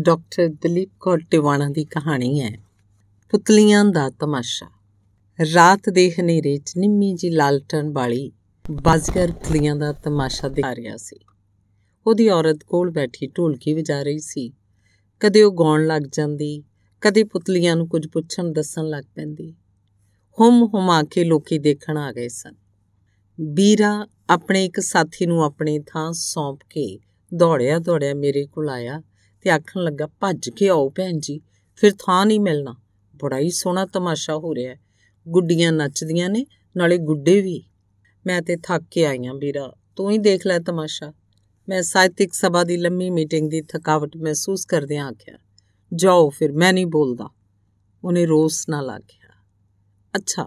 doctor Dalip Kaur Tiwana ਦੀ ਕਹਾਣੀ ਹੈ ਪੁਤਲੀਆਂ ਦਾ ਤਮਾਸ਼ਾ ਰਾਤ ਦੇ ਹਨੇਰੇ 'ਚ ਨਿੰਮੀ ਜੀ ਲਾਲਟਨ ਵਾਲੀ ਬਾਜ਼ਗਰ ਪੁਤਲੀਆਂ ਦਾ ਤਮਾਸ਼ਾ ਦਿਖਾ ਰਿਹਾ ਸੀ ਉਹਦੀ ਔਰਤ ਕੋਲ ਬੈਠੀ ਢੋਲਕੀ ਵਜਾ ਰਹੀ ਸੀ ਕਦੇ ਉਹ ਗਾਉਣ ਲੱਗ ਜਾਂਦੀ ਕਦੇ ਪੁਤਲੀਆਂ ਨੂੰ ਕੁਝ ਪੁੱਛਣ ਦੱਸਣ ਲੱਗ ਪੈਂਦੀ ਹਮ ਹੁਮਾ ਕੇ ਲੋਕੀ ਦੇਖਣ ਆ ਗਏ ਸਨ ਬੀਰਾ ਆਪਣੇ ਇੱਕ ਸਾਥੀ ਨੂੰ ਆਪਣੇ ਥਾਂ ਸੌਂਪ ਕੇ ਦੌੜਿਆ ਦੌੜਿਆ ਮੇਰੇ ਕੋਲ ਆਇਆ ਤੇ ਆਖਣ ਲੱਗਾ ਭੱਜ ਕੇ ਆਓ ਭੈਣ ਜੀ ਫਿਰ ਥਾਂ ਨਹੀਂ ਮਿਲਣਾ ਬੜਾ ਹੀ ਸੋਹਣਾ ਤਮਾਸ਼ਾ ਹੋ ਰਿਹਾ ਹੈ ਗੁੱਡੀਆਂ ਨੱਚਦੀਆਂ ਨੇ ਨਾਲੇ ਗੁੱਡੇ ਵੀ ਮੈਂ ਤੇ ਥੱਕ ਕੇ ਆਈਆਂ ਵੀਰਾ ਤੂੰ ਹੀ ਦੇਖ ਲੈ ਤਮਾਸ਼ਾ ਮੈਂ ਸਾਹਿਤਿਕ ਸਭਾ ਦੀ ਲੰਮੀ ਮੀਟਿੰਗ ਦੀ ਥਕਾਵਟ ਮਹਿਸੂਸ ਕਰਦਿਆਂ ਆਖਿਆ ਜਾਓ ਫਿਰ ਮੈਂ ਨਹੀਂ ਬੋਲਦਾ ਉਹਨੇ ਰੋਸ ਨਾਲ ਆਖਿਆ ਅੱਛਾ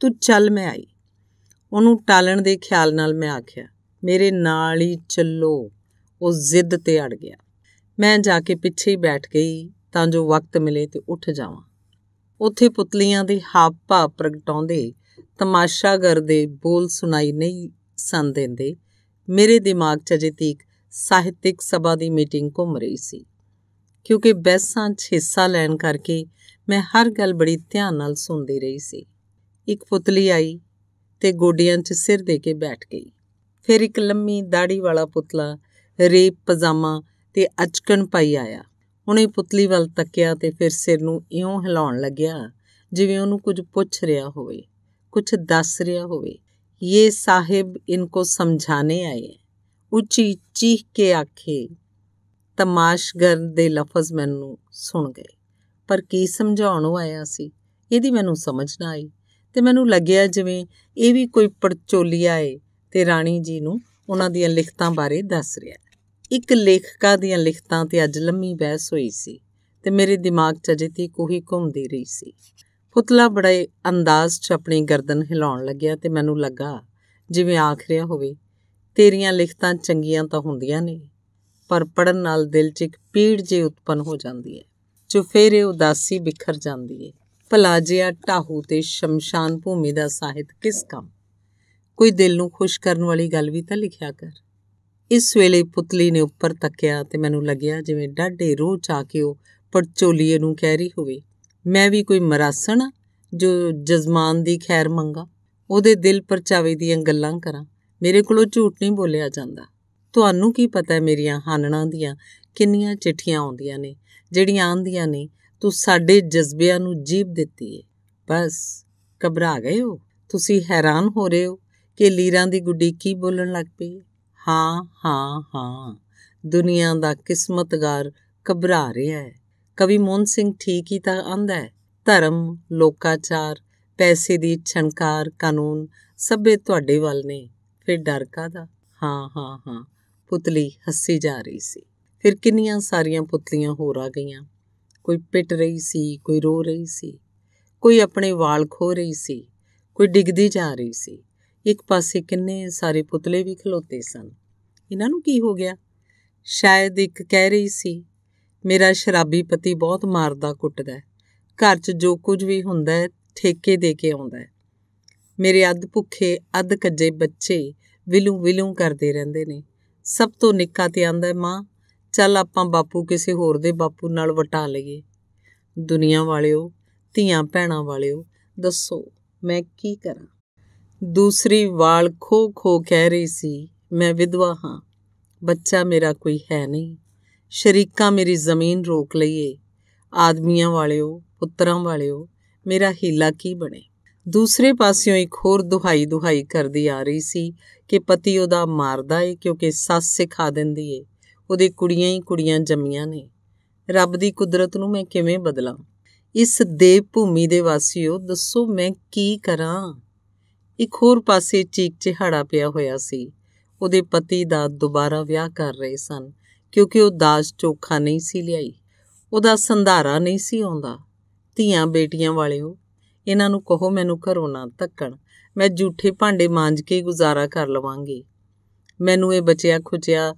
ਤੂੰ ਚੱਲ ਮੈਂ ਆਈ ਉਹਨੂੰ ਟਾਲਣ ਦੇ ਖਿਆਲ ਨਾਲ ਮੈਂ ਆਖਿਆ ਮੇਰੇ ਨਾਲ ਹੀ ਚੱਲੋ ਉਹ ਜ਼ਿੱਦ ਤੇ ਅੜ ਗਿਆ ਮੈਂ ਜਾ ਕੇ ਪਿੱਛੇ ਹੀ ਬੈਠ ਗਈ ਤਾਂ ਜੋ ਵਕਤ ਮਿਲੇ ਤੇ ਉੱਠ ਜਾਵਾਂ ਉੱਥੇ ਪੁਤਲੀਆਂ ਦੇ ਹਾਵ ਭਾਵ ਪ੍ਰਗਟਾਉਂਦੇ ਤਮਾਸ਼ਾਗਰ ਦੇ ਬੋਲ ਸੁਣਾਈ ਨਹੀਂ ਸੰ ਦਿੰਦੇ ਮੇਰੇ ਦਿਮਾਗ 'ਚ ਅਜੇ ਤੀਕ ਸਾਹਿਤਿਕ ਸਭਾ ਦੀ ਮੀਟਿੰਗ ਘੁੰਮ ਰਹੀ ਸੀ ਕਿਉਂਕਿ ਬੈਸਾਂ 'ਚ ਹਿੱਸਾ ਲੈਣ ਕਰਕੇ ਮੈਂ ਹਰ ਗੱਲ ਬੜੀ ਧਿਆਨ ਨਾਲ ਸੁਣਦੀ ਰਹੀ ਸੀ ਇੱਕ ਪੁਤਲੀ ਆਈ ਤੇ ਗੋਡਿਆਂ 'ਚ ਸਿਰ ਦੇ ਕੇ ਬੈਠ ਗਈ ਫਿਰ ਇੱਕ ਲੰਮੀ ਦਾੜੀ ਵਾਲਾ ਪੁਤਲਾ ਰੇਪ ਪਜਾਮਾ ਤੇ ਅਚਕਣ ਪਾਈ ਆਇਆ ਉਹਨੇ ਪੁਤਲੀ ਵੱਲ ਤੱਕਿਆ ਤੇ ਫਿਰ ਸਿਰ ਨੂੰ ਇਉਂ ਹਿਲਾਉਣ ਲੱਗਿਆ ਜਿਵੇਂ ਉਹਨੂੰ ਕੁਝ ਪੁੱਛ ਰਿਹਾ ਹੋਵੇ ਕੁਝ ਦੱਸ ਰਿਹਾ ਹੋਵੇ ਇਹ ਸਾਹਿਬ ਇਨਕੋ ਸਮਝਾਣੇ ਆਏ ਉੱਚੀ ਚੀਖ ਕੇ ਆਖੇ ਤਮਾਸ਼ਗਰ ਦੇ ਲਫ਼ਜ਼ ਮੈਨੂੰ ਸੁਣ ਗਏ ਪਰ ਕੀ ਸਮਝਾਉਣ ਉਹ ਆਇਆ ਸੀ ਇਹਦੀ ਮੈਨੂੰ ਸਮਝ ਨਾ ਆਈ ਤੇ ਮੈਨੂੰ ਲੱਗਿਆ ਜਿਵੇਂ ਇਹ ਵੀ ਕੋਈ ਪੜਚੋਲੀ ਆਏ ਤੇ ਰਾਣੀ ਜੀ ਨੂੰ ਉਹਨਾਂ ਦੀਆਂ ਲਿਖਤਾਂ ਬਾਰੇ ਦੱਸ ਰਿਹਾ ਇੱਕ ਲੇਖਕਾ ਦੀਆਂ ਲਿਖਤਾਂ ਤੇ ਅੱਜ ਲੰਮੀ ਬਹਿਸ ਹੋਈ ਸੀ ਤੇ ਮੇਰੇ ਦਿਮਾਗ 'ਚ ਅਜੇ ਤੀ ਕੋਹੀ ਘੁੰਮਦੀ ਰਹੀ ਸੀ ਪੁਤਲਾ ਬੜੇ ਅੰਦਾਜ਼ 'ਚ ਆਪਣੀ ਗਰਦਨ ਹਿਲਾਉਣ ਲੱਗਿਆ ਤੇ ਮੈਨੂੰ ਲੱਗਾ ਜਿਵੇਂ ਆਖ ਰਿਹਾ ਹੋਵੇ ਤੇਰੀਆਂ ਲਿਖਤਾਂ ਚੰਗੀਆਂ ਤਾਂ ਹੁੰਦੀਆਂ ਨੇ ਪਰ ਪੜਨ ਨਾਲ ਦਿਲ 'ਚ ਇੱਕ ਪੀੜ ਜੇ ਉਤਪਨ ਹੋ ਜਾਂਦੀ ਹੈ ਜੋ ਫੇਰ ਇਹ ਉਦਾਸੀ ਬਿਖਰ ਜਾਂਦੀ ਹੈ ਭਲਾ ਜਿਆ ਟਾਹੂ ਤੇ ਸ਼ਮਸ਼ਾਨ ਭੂਮੀ ਦਾ ਸਾਹਿਤ ਕਿਸ ਕੰਮ ਕੋਈ ਦਿਲ ਨੂੰ ਖੁਸ਼ ਕਰਨ ਵਾਲੀ ਗੱਲ ਵੀ ਤਾਂ ਲਿਖਿਆ ਕਰ ਇਸ ਵੇਲੇ ਪੁਤਲੀ ਨੇ ਉੱਪਰ ਤੱਕਿਆ ਤੇ ਮੈਨੂੰ ਲੱਗਿਆ ਜਿਵੇਂ ਡਾਢੇ ਰੋਹ ਆ ਕੇ ਉਹ ਪਰਚੋਲੀਏ ਨੂੰ ਕਹਿ ਰਹੀ ਹੋਵੇ ਮੈਂ ਵੀ ਕੋਈ ਮਰਾਸਣ ਜੋ ਜਜ਼ਮਾਨ ਦੀ ਖੈਰ ਮੰਗਾ ਉਹਦੇ ਦਿਲ ਪਰਚਾਵੇ ਦੀਆਂ ਗੱਲਾਂ ਕਰਾਂ ਮੇਰੇ ਕੋਲੋਂ ਝੂਠ ਨਹੀਂ ਬੋਲਿਆ ਜਾਂਦਾ ਤੁਹਾਨੂੰ ਕੀ ਪਤਾ ਹੈ ਮੇਰੀਆਂ ਹਾਨਣਾ ਦੀਆਂ ਕਿੰਨੀਆਂ ਚਿੱਠੀਆਂ ਆਉਂਦੀਆਂ ਨੇ ਜਿਹੜੀਆਂ ਆਉਂਦੀਆਂ ਨੇ ਤੂੰ ਸਾਡੇ ਜਜ਼ਬਿਆਂ ਨੂੰ ਜੀਬ ਦਿੱਤੀ ਏ ਬਸ ਘਬਰਾ ਗਏ ਹੋ ਤੁਸੀਂ ਹੈਰਾਨ ਹੋ ਰਹੇ ਹੋ ਕਿ ਲੀਰਾਂ ਦੀ ਗੁੱਡੀ ਕੀ ਬੋਲਣ ਲੱਗ ਪਈ ਹਾਂ ਹਾਂ ਹਾਂ ਦੁਨੀਆ ਦਾ ਕਿਸਮਤਗਾਰ ਘਬਰਾ ਰਿਹਾ ਹੈ ਕਵੀ ਮੋਹਨ ਸਿੰਘ ਠੀਕ ਹੀ ਤਾਂ ਆਂਦਾ ਹੈ ਧਰਮ ਲੋਕਾਚਾਰ ਪੈਸੇ ਦੀ ਛਣਕਾਰ ਕਾਨੂੰਨ ਸਭੇ ਤੁਹਾਡੇ ਵੱਲ ਨੇ ਫਿਰ ਡਰ ਕਾਦਾ ਹਾਂ ਹਾਂ ਹਾਂ ਪੁਤਲੀ ਹੱਸੀ ਜਾ ਰਹੀ ਸੀ ਫਿਰ ਕਿੰਨੀਆਂ ਸਾਰੀਆਂ ਪੁਤਲੀਆਂ ਹੋਰ ਆ ਗਈਆਂ ਕੋਈ ਪਿੱਟ ਰਹੀ ਸੀ ਕੋਈ ਰੋ ਰਹੀ ਸੀ ਕੋਈ ਆਪਣੇ ਵਾਲ ਖੋ ਰਹੀ ਸੀ ਕੋਈ ਡਿੱਗਦੀ ਜਾ ਰਹੀ ਸੀ ਇੱਕ ਪਾਸੇ ਕਿੰਨੇ ਸਾਰੇ ਪੁਤਲੇ ਵੀ ਖਲੋਤੇ ਸਨ ਇਹਨਾਂ ਨੂੰ ਕੀ ਹੋ ਗਿਆ ਸ਼ਾਇਦ ਇੱਕ ਕਹਿ ਰਹੀ ਸੀ ਮੇਰਾ ਸ਼ਰਾਬੀ ਪਤੀ ਬਹੁਤ ਮਾਰਦਾ ਕੁੱਟਦਾ ਹੈ ਘਰ 'ਚ ਜੋ ਕੁਝ ਵੀ ਹੁੰਦਾ ਹੈ ਠੇਕੇ ਦੇ ਕੇ ਆਉਂਦਾ ਹੈ ਮੇਰੇ ਅੱਧ ਭੁੱਖੇ ਅੱਧ ਕੱਜੇ ਬੱਚੇ ਵਿਲੂ ਵਿਲੂ ਕਰਦੇ ਰਹਿੰਦੇ ਨੇ ਸਭ ਤੋਂ ਨਿੱਕਾ ਤੇ ਆਂਦਾ ਮਾਂ ਚੱਲ ਆਪਾਂ ਬਾਪੂ ਕਿਸੇ ਹੋਰ ਦੇ ਬਾਪੂ ਨਾਲ ਵਟਾ ਲਈਏ ਦੁਨੀਆ ਵਾਲਿਓ ਧੀਆਂ ਭੈਣਾਂ ਵਾਲਿਓ ਦੱਸੋ ਮੈਂ ਕੀ ਕਰਾਂ ਦੂਸਰੀ ਵਾਲ ਖੋ ਖੋ ਕਹਿ ਰਹੀ ਸੀ ਮੈਂ ਵਿਧਵਾ ਹਾਂ ਬੱਚਾ ਮੇਰਾ ਕੋਈ ਹੈ ਨਹੀਂ ਸ਼ਰੀਕਾ ਮੇਰੀ ਜ਼ਮੀਨ ਰੋਕ ਲਈਏ ਆਦਮੀਆਂ ਵਾਲਿਓ ਪੁੱਤਰਾਂ ਵਾਲਿਓ ਮੇਰਾ ਹੀਲਾ ਕੀ ਬਣੇ ਦੂਸਰੇ ਪਾਸਿਓਂ ਇੱਕ ਹੋਰ ਦੁਹਾਈ ਦੁਹਾਈ ਕਰਦੀ ਆ ਰਹੀ ਸੀ ਕਿ ਪਤੀ ਉਹਦਾ ਮਾਰਦਾ ਏ ਕਿਉਂਕਿ ਸੱਸ ਸਿਖਾ ਦਿੰਦੀ ਏ ਉਹਦੇ ਕੁੜੀਆਂ ਹੀ ਕੁੜੀਆਂ ਜੰਮੀਆਂ ਨੇ ਰੱਬ ਦੀ ਕੁਦਰਤ ਨੂੰ ਮੈਂ ਕਿਵੇਂ ਬਦਲਾਂ ਇਸ ਦੇਵ ਭੂਮੀ ਦੇ ਵਾਸੀਓ ਦੱਸੋ ਮੈਂ ਕੀ ਕਰਾਂ ਇੱਕ ਹੋਰ ਪਾਸੇ ਚੀਕ ਚਿਹਾੜਾ ਪਿਆ ਹੋਇਆ ਸੀ ਉਹਦੇ ਪਤੀ ਦਾ ਦੁਬਾਰਾ ਵਿਆਹ ਕਰ ਰਹੇ ਸਨ ਕਿਉਂਕਿ ਉਹ ਦਾਜ ਚੋਖਾ ਨਹੀਂ ਸੀ ਲਿਆਈ ਉਹਦਾ ਸੰਧਾਰਾ ਨਹੀਂ ਸੀ ਆਉਂਦਾ ਧੀਆਂ ਬੇਟੀਆਂ ਵਾਲਿਓ ਇਹਨਾਂ ਨੂੰ ਕਹੋ ਮੈਨੂੰ ਘਰੋਂ ਨਾ ਧੱਕਣ ਮੈਂ ਝੂਠੇ ਭਾਂਡੇ ਮਾਂਜ ਕੇ ਗੁਜ਼ਾਰਾ ਕਰ ਲਵਾਂਗੀ ਮੈਨੂੰ ਇਹ ਬਚਿਆ ਖੁਚਿਆ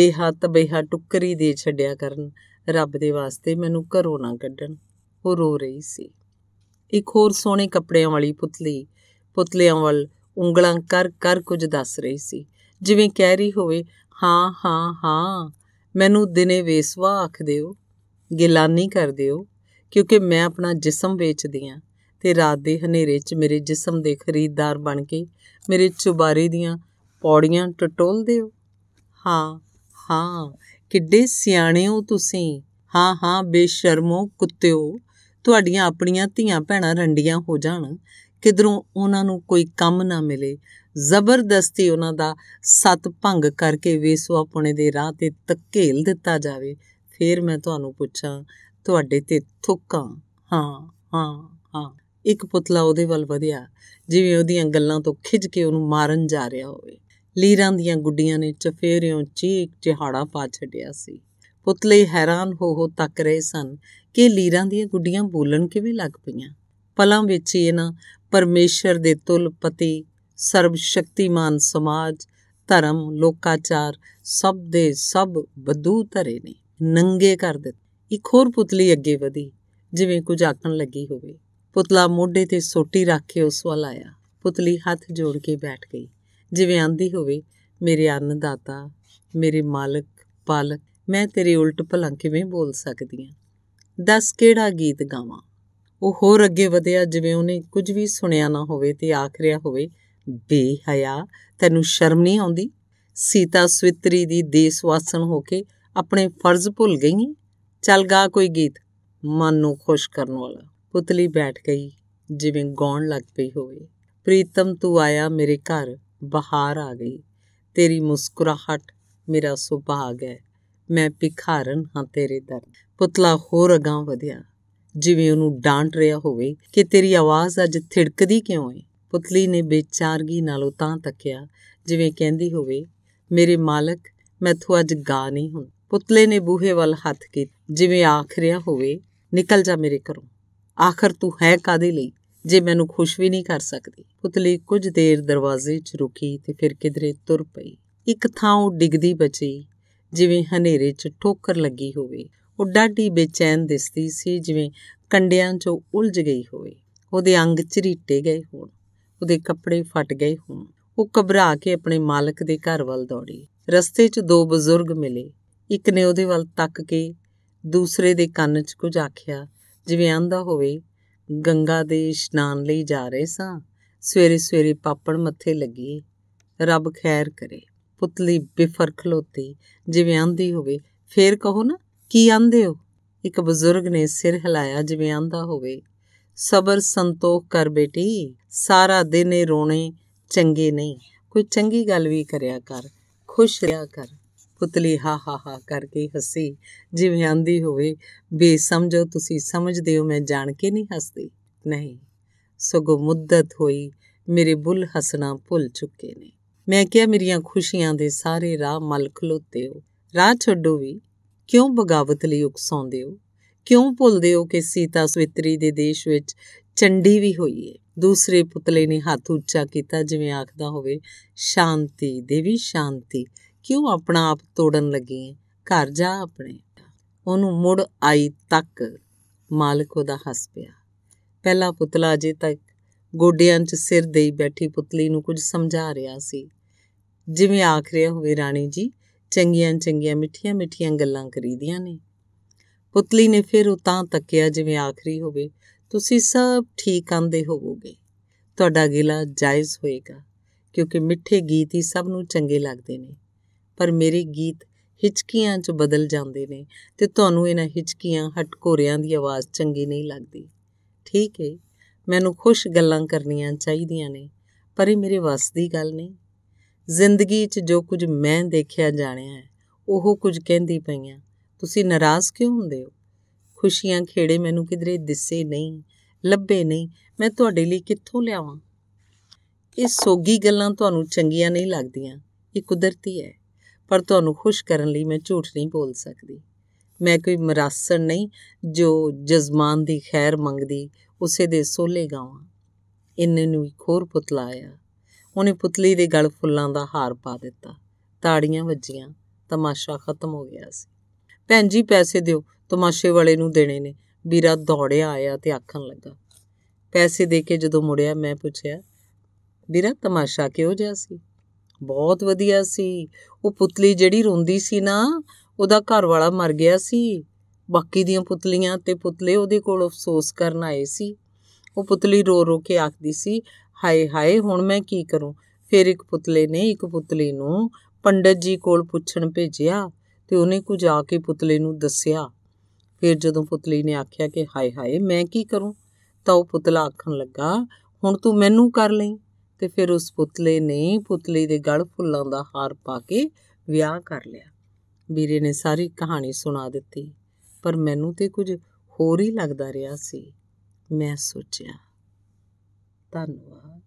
ਬੇਹੱਤ ਬੇਹਾ ਟੁੱਕਰੀ ਦੇ ਛੱਡਿਆ ਕਰਨ ਰੱਬ ਦੇ ਵਾਸਤੇ ਮੈਨੂੰ ਘਰੋਂ ਨਾ ਕੱਢਣ ਉਹ ਰੋ ਰਹੀ ਸੀ ਇੱਕ ਹੋਰ ਸੋਹਣੇ ਕੱਪੜਿਆਂ ਵਾਲੀ ਪੁਤਲੀ ਪੁਤਲਿਆਂ ਵੱਲ ਉਂਗਲਾਂ ਕਰ ਕਰ ਕੁਝ ਦੱਸ ਰਹੀ ਸੀ ਜਿਵੇਂ ਕਹਿ ਰਹੀ ਹੋਵੇ ਹਾਂ ਹਾਂ ਹਾਂ ਮੈਨੂੰ ਦਿਨੇ ਵੇਸਵਾ ਆਖਦੇ ਹੋ ਗਿਲਾਨੀ ਕਰਦੇ ਹੋ ਕਿਉਂਕਿ ਮੈਂ ਆਪਣਾ ਜਿਸਮ ਵੇਚਦੀ ਆ ਤੇ ਰਾਤ ਦੇ ਹਨੇਰੇ 'ਚ ਮੇਰੇ ਜਿਸਮ ਦੇ ਖਰੀਦਦਾਰ ਬਣ ਕੇ ਮੇਰੇ ਚੁਬਾਰੇ ਦੀਆਂ ਪੌੜੀਆਂ ਟਟੋਲਦੇ ਹੋ ਹਾਂ ਹਾਂ ਕਿੱਡੇ ਸਿਆਣੇ ਹੋ ਤੁਸੀਂ ਹਾਂ ਹਾਂ ਬੇਸ਼ਰਮੋ ਕੁੱਤਿਓ ਤੁਹਾਡੀਆਂ ਆਪਣੀਆਂ ਧੀਆਂ ਭੈਣਾਂ ਰੰਡੀਆਂ ਹੋ ਜਾਣ ਕਿਧਰੋਂ ਉਹਨਾਂ ਨੂੰ ਕੋਈ ਕੰਮ ਨਾ ਮਿਲੇ ਜ਼ਬਰਦਸਤੀ ਉਹਨਾਂ ਦਾ ਸਤ ਭੰਗ ਕਰਕੇ ਵੇਸਵਾ ਪੁਣੇ ਦੇ ਰਾਹ ਤੇ ਧਕੇਲ ਦਿੱਤਾ ਜਾਵੇ ਫਿਰ ਮੈਂ ਤੁਹਾਨੂੰ ਪੁੱਛਾਂ ਤੁਹਾਡੇ ਤੇ ਥੁੱਕਾਂ ਹਾਂ ਹਾਂ ਹਾਂ ਇੱਕ ਪੁਤਲਾ ਉਹਦੇ ਵੱਲ ਵਧਿਆ ਜਿਵੇਂ ਉਹਦੀਆਂ ਗੱਲਾਂ ਤੋਂ ਖਿੱਚ ਕੇ ਉਹਨੂੰ ਮਾਰਨ ਜਾ ਰਿਹਾ ਹੋਵੇ ਲੀਰਾਂ ਦੀਆਂ ਗੁੱਡੀਆਂ ਨੇ ਚਫੇਰਿਓਂ ਚੀਕ ਜਿਹੜਾ ਪਾ ਛੱਡਿਆ ਸੀ ਪੁਤਲੇ ਹੈਰਾਨ ਹੋ ਹੋ ਤੱਕ ਰਹੇ ਸਨ ਕਿ ਲੀਰਾਂ ਦੀਆਂ ਗੁੱਡੀਆਂ ਬੋਲਣ ਕਿਵੇਂ ਲੱਗ ਪਈਆਂ ਪਲਾਂ ਵਿੱਚ ਇਹ ਇਹਨਾਂ ਪਰਮੇਸ਼ਰ ਦੇ ਤੁਲ ਪਤੀ ਸਰਬ ਸ਼ਕਤੀਮਾਨ ਸਮਾਜ ਧਰਮ ਲੋਕਾਚਾਰ ਸਭ ਦੇ ਸਭ ਬਦੂ ਧਰੇ ਨੇ ਨੰਗੇ ਕਰ ਦਿੱਤੇ ਇੱਕ ਹੋਰ ਪੁਤਲੀ ਅੱਗੇ ਵਧੀ ਜਿਵੇਂ ਕੁਝ ਆਖਣ ਲੱਗੀ ਹੋਵੇ ਪੁਤਲਾ ਮੋਢੇ ਤੇ ਸੋਟੀ ਰੱਖ ਕੇ ਉਸ ਵੱਲ ਆਇਆ ਪੁਤਲੀ ਹੱਥ ਜੋੜ ਕੇ ਬੈਠ ਗਈ ਜਿਵੇਂ ਆਂਦੀ ਹੋਵੇ ਮੇਰੇ ਅੰਨਦਾਤਾ ਮੇਰੇ ਮਾਲਕ ਪਾਲਕ ਮੈਂ ਤੇਰੇ ਉਲਟ ਭਲਾਂ ਕਿਵੇਂ ਬੋਲ ਸਕਦੀ ਹਾਂ ਦੱਸ ਕਿਹੜਾ ਗੀਤ ਗਾਵਾਂ ਉਹ ਹੋਰ ਅੱਗੇ ਵਧਿਆ ਜਿਵੇਂ ਉਹਨੇ ਕੁਝ ਵੀ ਸੁਣਿਆ ਨਾ ਹੋਵੇ ਤੇ ਆਖ ਰਿਹਾ ਹੋਵੇ ਬੇਹਯਾ ਤੈਨੂੰ ਸ਼ਰਮ ਨਹੀਂ ਆਉਂਦੀ ਸੀਤਾ ਸਵਿਤਰੀ ਦੀ ਦੇਸਵਾਸਣ ਹੋ ਕੇ ਆਪਣੇ ਫਰਜ਼ ਭੁੱਲ ਗਈ ਚੱਲ ਗਾ ਕੋਈ ਗੀਤ ਮਨ ਨੂੰ ਖੁਸ਼ ਕਰਨ ਵਾਲਾ ਪੁਤਲੀ ਬੈਠ ਗਈ ਜਿਵੇਂ ਗਾਉਣ ਲੱਗ ਪਈ ਹੋਵੇ ਪ੍ਰੀਤਮ ਤੂੰ ਆਇਆ ਮੇਰੇ ਘਰ ਬਹਾਰ ਆ ਗਈ ਤੇਰੀ ਮੁਸਕਰਾਹਟ ਮੇਰਾ ਸੁਭਾਗ ਹੈ ਮੈਂ ਭਿਖਾਰਨ ਹਾਂ ਤੇਰੇ ਦਰ ਪੁਤਲਾ ਹੋਰ ਅਗਾਂ ਵਧਿਆ ਜਿਵੇਂ ਉਹਨੂੰ ਡਾਂਟ ਰਿਹਾ ਹੋਵੇ ਕਿ ਤੇਰੀ ਆਵਾਜ਼ ਅੱਜ ਥਿੜਕਦੀ ਕਿਉਂ ਹੈ ਪੁਤਲੀ ਨੇ ਬੇਚਾਰਗੀ ਨਾਲ ਉਹ ਤਾਂ ਤੱਕਿਆ ਜਿਵੇਂ ਕਹਿੰਦੀ ਹੋਵੇ ਮੇਰੇ ਮਾਲਕ ਮੈਥੋਂ ਅੱਜ ਗਾ ਨਹੀਂ ਹੁਣ ਪੁਤਲੇ ਨੇ ਬੂਹੇ ਵੱਲ ਹੱਥ ਕੀਤਾ ਜਿਵੇਂ ਆਖ ਰਿਹਾ ਹੋਵੇ ਨਿਕਲ ਜਾ ਮੇਰੇ ਘਰੋਂ ਆਖਰ ਤੂੰ ਹੈ ਕਾਦੇ ਲਈ ਜੇ ਮੈਨੂੰ ਖੁਸ਼ ਵੀ ਨਹੀਂ ਕਰ ਸਕਦੀ ਪੁਤਲੀ ਕੁਝ ਦੇਰ ਦਰਵਾਜ਼ੇ 'ਚ ਰੁਕੀ ਤੇ ਫਿਰ ਕਿਧਰੇ ਤੁਰ ਪਈ ਇੱਕ ਥਾਂ ਉਹ ਡਿੱਗਦੀ ਬਚੀ ਜਿਵੇਂ ਹਨੇਰੇ 'ਚ ਠੋਕਰ ਲੱਗੀ ਹੋਵੇ ਉਹ ਡਾਢੀ ਬੇਚੈਨ ਦਿਸਦੀ ਸੀ ਜਿਵੇਂ ਕੰਡਿਆਂ 'ਚੋਂ ਉਲਝ ਗਈ ਹੋਵੇ ਉਹਦੇ ਅੰਗ ਝਰੀਟੇ ਗਏ ਹੋਣ ਉਹਦੇ ਕੱਪੜੇ ਫਟ ਗਏ ਹੋਣ ਉਹ ਘਬਰਾ ਕੇ ਆਪਣੇ ਮਾਲਕ ਦੇ ਘਰ ਵੱਲ ਦੌੜੀ ਰਸਤੇ 'ਚ ਦੋ ਬਜ਼ੁਰਗ ਮਿਲੇ ਇੱਕ ਨੇ ਉਹਦੇ ਵੱਲ ਤੱਕ ਕੇ ਦੂਸਰੇ ਦੇ ਕੰਨ 'ਚ ਕੁਝ ਆਖਿਆ ਜਿਵੇਂ ਆਂਦਾ ਹੋਵੇ ਗੰਗਾ ਦੇ ਇਸ਼ਨਾਨ ਲਈ ਜਾ ਰਹੇ ਸਾਂ ਸਵੇਰੇ ਸਵੇਰੇ ਪਾਪੜ ਮੱਥੇ ਲੱਗੀ ਰੱਬ ਖੈਰ ਕਰੇ ਪੁਤਲੀ ਬਿਫਰ ਖਲੋਤੀ ਜਿਵੇਂ ਆਂਦੀ ਹੋਵੇ ਫੇਰ ਕਹੋ ਨਾ ਕੀ ਆਂਦੇ ਹੋ ਇੱਕ ਬਜ਼ੁਰਗ ਨੇ ਸਿਰ ਹਿਲਾਇਆ ਜਿਵੇਂ ਆਂਦਾ ਹੋਵੇ ਸਬਰ ਸੰਤੋਖ ਕਰ ਬੇਟੀ ਸਾਰਾ ਦਿਨ ਇਹ ਰੋਣੇ ਚੰਗੇ ਨਹੀਂ ਕੋਈ ਚੰਗੀ ਗੱਲ ਵੀ ਕਰਿਆ ਕਰ ਖੁਸ਼ ਰਿਆ ਕਰ ਪੁਤਲੀ ਹਾ ਹਾ ਹਾ ਕਰਕੇ ਹੱਸੀ ਜਿਵੇਂ ਆਂਦੀ ਹੋਵੇ ਬੇਸਮਝੋ ਤੁਸੀਂ ਸਮਝਦੇ ਹੋ ਮੈਂ ਜਾਣ ਕੇ ਨਹੀਂ ਹੱਸਦੀ ਨਹੀਂ ਸਗੋ ਮੁੱਦਤ ਹੋਈ ਮੇਰੇ ਬੁੱਲ ਹੱਸਣਾ ਭੁੱਲ ਚੁੱਕੇ ਨੇ ਮੈਂ ਕਿਹਾ ਮੇਰੀਆਂ ਖੁਸ਼ੀਆਂ ਦੇ ਸਾਰੇ ਰਾਹ ਮਲਖ ਲੋਤੇ ਹੋ ਰਾਹ ਛੱਡੋ ਵੀ ਕਿਉਂ ਬਗਾਵਤ ਲਈ ਉਕਸਾਉਂਦੇ ਹੋ ਕਿਉਂ ਭੁੱਲਦੇ ਹੋ ਕਿ ਸੀਤਾ ਸਵਿਤਰੀ ਦੇ ਦੇਸ਼ ਵਿੱਚ ਚੰਡੀ ਵੀ ਹੋਈ ਹੈ ਦੂਸਰੇ ਪੁਤਲੇ ਨੇ ਹੱਥ ਉੱਚਾ ਕੀਤਾ ਜਿਵੇਂ ਆਖਦਾ ਹੋਵੇ ਸ਼ਾਂਤੀ ਦੇਵੀ ਸ਼ਾਂਤੀ ਕਿਉਂ ਆਪਣਾ ਆਪ ਤੋੜਨ ਲੱਗੀ ਹੈ ਘਰ ਜਾ ਆਪਣੇ ਉਹਨੂੰ ਮੁੜ ਆਈ ਤੱਕ ਮਾਲਕ ਉਹਦਾ ਹੱਸ ਪਿਆ ਪਹਿਲਾ ਪੁਤਲਾ ਜੇ ਤੱਕ ਗੋਡਿਆਂ 'ਚ ਸਿਰ ਦੇਈ ਬੈਠੀ ਪੁਤਲੀ ਨੂੰ ਕੁਝ ਸਮਝਾ ਰਿਹਾ ਸੀ ਜਿਵੇਂ ਆਖ ਰਿਹਾ ਹੋਵੇ ਰਾਣੀ ਜੀ ਚੰਗੀਆਂ ਚੰਗੀਆਂ ਮਿੱਠੀਆਂ ਮਿੱਠੀਆਂ ਗੱਲਾਂ ਕਰੀਦੀਆਂ ਨੇ ਪੁਤਲੀ ਨੇ ਫਿਰ ਉਤਾਂ ਤੱਕਿਆ ਜਿਵੇਂ ਆਖਰੀ ਹੋਵੇ ਤੁਸੀਂ ਸਭ ਠੀਕ ਆਂਦੇ ਹੋਵੋਗੇ ਤੁਹਾਡਾ ਗਿਲਾ ਜਾਇਜ਼ ਹੋਏਗਾ ਕਿਉਂਕਿ ਮਿੱਠੇ ਗੀਤ ਹੀ ਸਭ ਨੂੰ ਚੰਗੇ ਲੱਗਦੇ ਨੇ ਪਰ ਮੇਰੇ ਗੀਤ ਹਿਚਕੀਆਂ 'ਚ ਬਦਲ ਜਾਂਦੇ ਨੇ ਤੇ ਤੁਹਾਨੂੰ ਇਹਨਾਂ ਹਿਚਕੀਆਂ ਹਟਕੋਰਿਆਂ ਦੀ ਆਵਾਜ਼ ਚੰਗੀ ਨਹੀਂ ਲੱਗਦੀ ਠੀਕ ਹੈ ਮੈਨੂੰ ਖੁਸ਼ ਗੱਲਾਂ ਕਰਨੀਆਂ ਚਾਹੀਦੀਆਂ ਨੇ ਪਰ ਇਹ ਮੇਰੇ ਵੱਸ ਦੀ ਗੱਲ ਨਹੀਂ ਜ਼ਿੰਦਗੀ 'ਚ ਜੋ ਕੁਝ ਮੈਂ ਦੇਖਿਆ ਜਾਣਿਆ ਉਹ ਕੁਝ ਕਹਿੰਦੀ ਪਈਆਂ ਤੁਸੀਂ ਨਾਰਾਜ਼ ਕਿਉਂ ਹੁੰਦੇ ਹੋ ਖੁਸ਼ੀਆਂ ਖੇੜੇ ਮੈਨੂੰ ਕਿਧਰੇ ਦਿਸੇ ਨਹੀਂ ਲੱਭੇ ਨਹੀਂ ਮੈਂ ਤੁਹਾਡੇ ਲਈ ਕਿੱਥੋਂ ਲਿਆਵਾਂ ਇਹ ਸੋਗੀ ਗੱਲਾਂ ਤੁਹਾਨੂੰ ਚੰਗੀਆਂ ਨਹੀਂ ਲੱਗਦੀਆਂ ਇਹ ਕੁਦਰਤੀ ਹੈ ਪਰ ਤੁਹਾਨੂੰ ਖੁਸ਼ ਕਰਨ ਲਈ ਮੈਂ ਝੂਠ ਨਹੀਂ ਬੋਲ ਸਕਦੀ ਮੈਂ ਕੋਈ ਮਰਾਸਣ ਨਹੀਂ ਜੋ ਜਜ਼ਮਾਨ ਦੀ ਖੈਰ ਮੰਗਦੀ ਉਸੇ ਦੇ ਸੋਲੇ ਗਾਵਾਂ ਇੰਨੇ ਨੂੰ ਇੱਕ ਹੋਰ ਪੁਤਲਾ ਆਇਆ ਉਹਨੇ ਪੁਤਲੀ ਦੇ ਗਲ ਫੁੱਲਾਂ ਦਾ ਹਾਰ ਪਾ ਦਿੱਤਾ ਤਾੜੀਆਂ ਵੱਜੀਆਂ ਤਮਾਸ਼ਾ ਖਤਮ ਹੋ ਗਿਆ ਸੀ ਭੈਣ ਜੀ ਪੈਸੇ ਦਿਓ ਤਮਾਸ਼ੇ ਵਾਲੇ ਨੂੰ ਦੇਣੇ ਨੇ ਵੀਰਾ ਦੌੜਿਆ ਆਇਆ ਤੇ ਆਖਣ ਲੱਗਾ ਪੈਸੇ ਦੇ ਕੇ ਜਦੋਂ ਮੁੜਿਆ ਮੈਂ ਪੁੱਛਿਆ ਵੀਰਾ ਤਮਾਸ਼ਾ ਕਿਉਂ ਜਿਆ ਸੀ ਬਹੁਤ ਵਧੀਆ ਸੀ ਉਹ ਪੁਤਲੀ ਜਿਹੜੀ ਰੋਂਦੀ ਸੀ ਨਾ ਉਹਦਾ ਘਰ ਵਾਲਾ ਮਰ ਗਿਆ ਸੀ ਬਾਕੀ ਦੀਆਂ ਪੁਤਲੀਆਂ ਤੇ ਪੁਤਲੇ ਉਹਦੇ ਕੋਲ ਅਫਸੋਸ ਕਰਨ ਆਏ ਸੀ ਉਹ ਪੁਤਲੀ ਰੋ ਰੋ ਕੇ ਆਖਦੀ ਸੀ ਹਾਏ ਹਾਏ ਹੁਣ ਮੈਂ ਕੀ ਕਰੂੰ ਫਿਰ ਇੱਕ ਪੁਤਲੇ ਨੇ ਇੱਕ ਪੁਤਲੀ ਨੂੰ ਪੰਡਤ ਜੀ ਕੋਲ ਪੁੱਛਣ ਭੇਜਿਆ ਤੇ ਉਹਨੇ ਕੁਝ ਆ ਕੇ ਪੁਤਲੇ ਨੂੰ ਦੱਸਿਆ ਫਿਰ ਜਦੋਂ ਪੁਤਲੀ ਨੇ ਆਖਿਆ ਕਿ ਹਾਏ ਹਾਏ ਮੈਂ ਕੀ ਕਰੂੰ ਤਾਂ ਉਹ ਪੁਤਲਾ ਆਖਣ ਲੱਗਾ ਹੁਣ ਤੂੰ ਮੈਨੂੰ ਕਰ ਲਈ ਤੇ ਫਿਰ ਉਸ ਪੁਤਲੇ ਨੇ ਪੁਤਲੀ ਦੇ ਗਲ ਫੁੱਲਾਂ ਦਾ ਹਾਰ ਪਾ ਕੇ ਵਿਆਹ ਕਰ ਲਿਆ ਵੀਰੇ ਨੇ ਸਾਰੀ ਕਹਾਣੀ ਸੁਣਾ ਦਿੱਤੀ ਪਰ ਮੈਨੂੰ ਤੇ ਕੁਝ ਹੋਰ ਹੀ ਲੱਗਦਾ ਰਿਹਾ ਸੀ ਮੈਂ ਸੋਚਿਆ ਧੰਨਵਾਦ